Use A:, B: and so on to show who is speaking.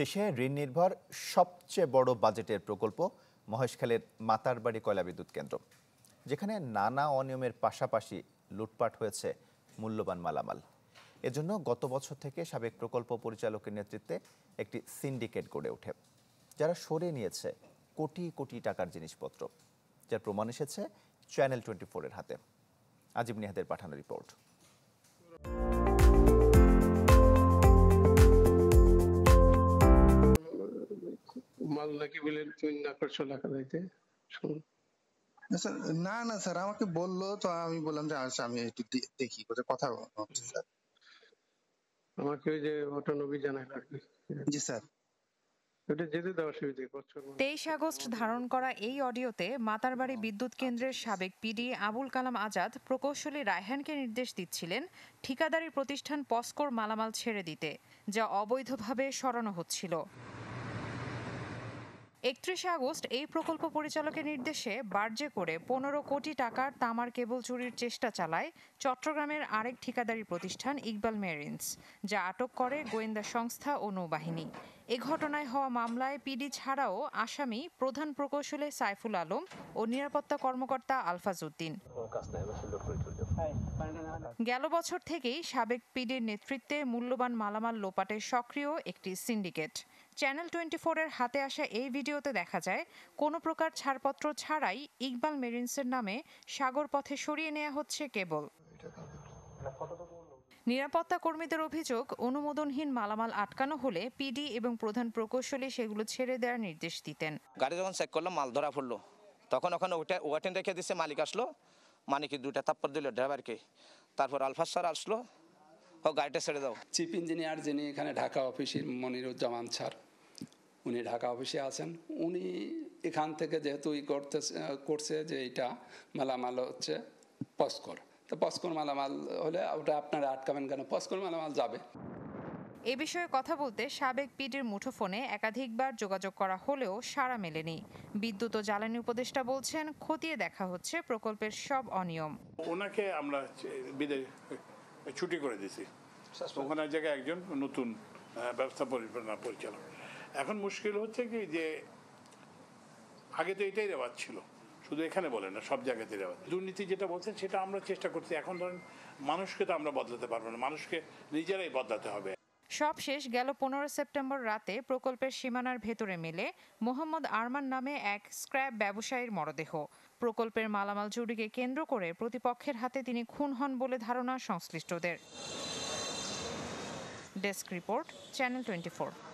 A: দেশে ঋণ নির্ভর সবচেয়ে বড় বাজেটের প্রকল্প মহেশখালের মাতারবাড়ি কয়লা বিদ্যুৎ কেন্দ্র যেখানে নানা অনিয়মের পাশাপাশি লুটপাট হয়েছে মূল্যবান মালামাল এজন্য গত বছর থেকে সাবেক প্রকল্প পরিচালকের নেতৃত্বে একটি সিন্ডিকেট গড়ে ওঠে যারা সরে নিয়েছে কোটি কোটি টাকার জিনিসপত্র যার প্রমাণ এসেছে চ্যানেল টোয়েন্টি ফোরের হাতে আজিব নিহাদের পাঠানো রিপোর্ট না না স্যার আমাকে বললো তো আমি বললাম যে আচ্ছা আমি একটু দেখি কথা আমাকে ওই যে জি স্যার
B: তেইশ আগস্ট ধারণ করা এই অডিওতে মাতারবাড়ি বিদ্যুৎ কেন্দ্রের সাবেক পিডি আবুল কালাম আজাদ প্রকৌশলী রায়হানকে নির্দেশ দিচ্ছিলেন ঠিকাদারি প্রতিষ্ঠান পস্কোর মালামাল ছেড়ে দিতে যা অবৈধভাবে সরানো হচ্ছিল একত্রিশে আগস্ট এই প্রকল্প পরিচালকের নির্দেশে বার্জে করে পনেরো কোটি টাকার তামার কেবল চুরির চেষ্টা চালায় চট্টগ্রামের আরেক ঠিকাদারি প্রতিষ্ঠান ইকবাল মেরিনস যা আটক করে গোয়েন্দা সংস্থা ও নৌবাহিনী এ ঘটনায় হওয়া মামলায় পিডি ছাড়াও আসামি প্রধান প্রকৌশলে সাইফুল আলম ও নিরাপত্তা কর্মকর্তা আলফাজ উদ্দিন গেল বছর থেকেই সাবেক পিডির নেতৃত্বে মূল্যবান মালামাল লোপাটে সক্রিয় একটি সিন্ডিকেট চ্যানেল টোয়েন্টি ফোরের হাতে আসা এই ভিডিওতে দেখা যায় কোনো প্রকার ছাড়পত্র ছাড়াই ইকবাল মেরিনসের নামে সাগর পথে সরিয়ে নেওয়া হচ্ছে কেবল নিরাপত্তা কর্মীদের অভিযোগ অনুমোদনহীন মালামাল আটকানো হলে পিডি এবং প্রধান প্রকৌশলী সেগুলো ছেড়ে দেওয়ার নির্দেশ দিতেন গাড়ি যখন চেক করলো মাল ধরা পড়লো তখন ওখানে ওটা ওয়াটেন রেখে দিছে মালিক আসলো মালিকের দুটা থাপ্পর দিল ড্রাইভারকে তারপর আলফা স্যার আসলো ও গাড়িটা ছেড়ে দাও চিফ ইঞ্জিনিয়ার যিনি এখানে ঢাকা অফিসের মনিরুজ্জামান
C: স্যার উনি ঢাকা অফিসে আছেন উনি এখান থেকে যেহেতু ই করতে করছে যে এটা মালামাল হচ্ছে পজ তো পস্কোর মালামাল হলে ওটা আপনারা আটকাবেন কেন পস্কর মালামাল যাবে
B: এ বিষয়ে কথা বলতে সাবেক পিডির মুঠোফোনে একাধিকবার যোগাযোগ করা হলেও সাড়া মেলেনি বিদ্যুৎ ও জ্বালানি উপদেষ্টা বলছেন খতিয়ে দেখা হচ্ছে প্রকল্পের সব অনিয়ম
C: ওনাকে আমরা বিদেশ ছুটি করে দিয়েছি ওখানে জায়গায় একজন নতুন ব্যবস্থা পরিচালনা পরিচালক এখন মুশকিল হচ্ছে কি যে আগে তো এটাই দেওয়ার ছিল শুধু এখানে বলে না সব জায়গাতে দুর্নীতি যেটা বলছেন সেটা আমরা চেষ্টা করছি এখন ধরেন মানুষকে তো আমরা বদলাতে পারবো না মানুষকে নিজেরাই বদলাতে হবে
B: সব শেষ গেল পনেরো সেপ্টেম্বর রাতে প্রকল্পের সীমানার ভেতরে মেলে মোহাম্মদ আরমান নামে এক স্ক্র্যাপ ব্যবসায়ীর মরদেহ প্রকল্পের মালামাল চুরিকে কেন্দ্র করে প্রতিপক্ষের হাতে তিনি খুন হন বলে ধারণা সংশ্লিষ্টদের ডেস্ক রিপোর্ট চ্যানেল টোয়েন্টি